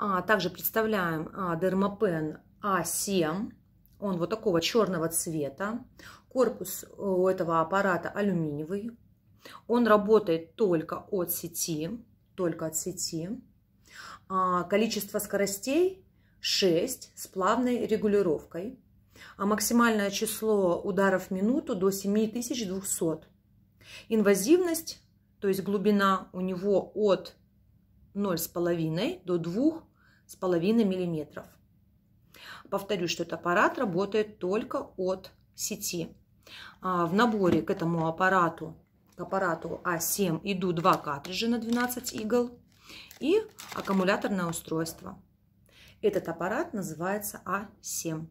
а Также представляем а, дермопен А7. Он вот такого черного цвета. Корпус э, у этого аппарата алюминиевый. Он работает только от сети. Только от сети. А, количество скоростей 6 с плавной регулировкой. А максимальное число ударов в минуту до 7200. Инвазивность, то есть глубина у него от 0,5 до 2,5 мм. Повторю, что этот аппарат работает только от сети. А, в наборе к этому аппарату, к аппарату А7 идут два картриджа на 12 игл и аккумуляторное устройство. Этот аппарат называется А7.